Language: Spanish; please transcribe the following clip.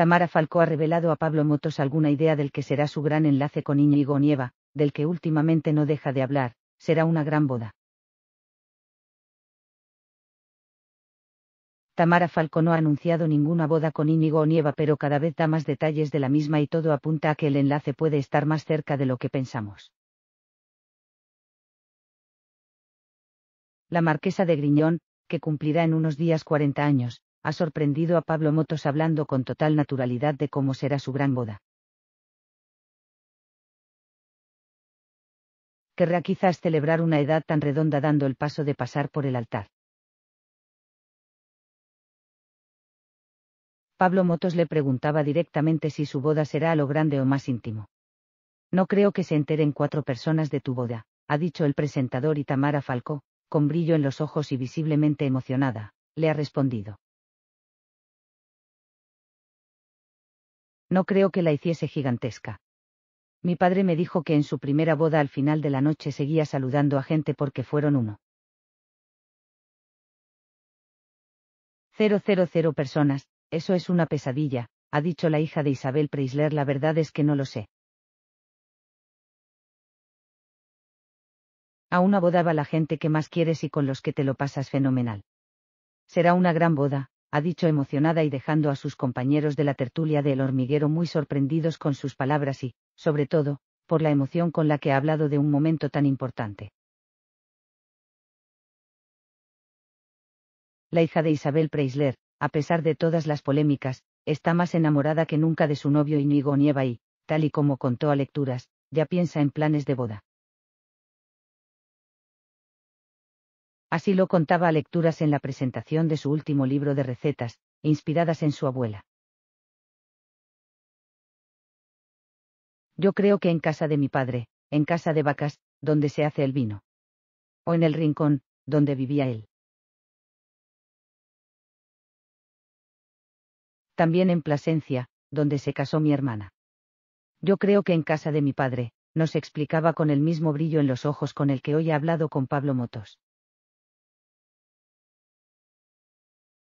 Tamara Falcó ha revelado a Pablo Motos alguna idea del que será su gran enlace con Íñigo Nieva, del que últimamente no deja de hablar, será una gran boda. Tamara Falcó no ha anunciado ninguna boda con Íñigo Nieva, pero cada vez da más detalles de la misma y todo apunta a que el enlace puede estar más cerca de lo que pensamos. La marquesa de Griñón, que cumplirá en unos días 40 años, ha sorprendido a Pablo Motos hablando con total naturalidad de cómo será su gran boda. Querrá quizás celebrar una edad tan redonda dando el paso de pasar por el altar. Pablo Motos le preguntaba directamente si su boda será a lo grande o más íntimo. No creo que se enteren cuatro personas de tu boda, ha dicho el presentador y Tamara Falcó, con brillo en los ojos y visiblemente emocionada, le ha respondido. No creo que la hiciese gigantesca. Mi padre me dijo que en su primera boda al final de la noche seguía saludando a gente porque fueron uno. 000 personas, eso es una pesadilla, ha dicho la hija de Isabel Preisler, la verdad es que no lo sé. A una boda va la gente que más quieres y con los que te lo pasas fenomenal. Será una gran boda, ha dicho emocionada y dejando a sus compañeros de la tertulia del hormiguero muy sorprendidos con sus palabras y, sobre todo, por la emoción con la que ha hablado de un momento tan importante. La hija de Isabel Preisler, a pesar de todas las polémicas, está más enamorada que nunca de su novio Inigo Nieva y, tal y como contó a lecturas, ya piensa en planes de boda. Así lo contaba a lecturas en la presentación de su último libro de recetas, inspiradas en su abuela. Yo creo que en casa de mi padre, en casa de vacas, donde se hace el vino. O en el rincón, donde vivía él. También en Plasencia, donde se casó mi hermana. Yo creo que en casa de mi padre, nos explicaba con el mismo brillo en los ojos con el que hoy ha hablado con Pablo Motos.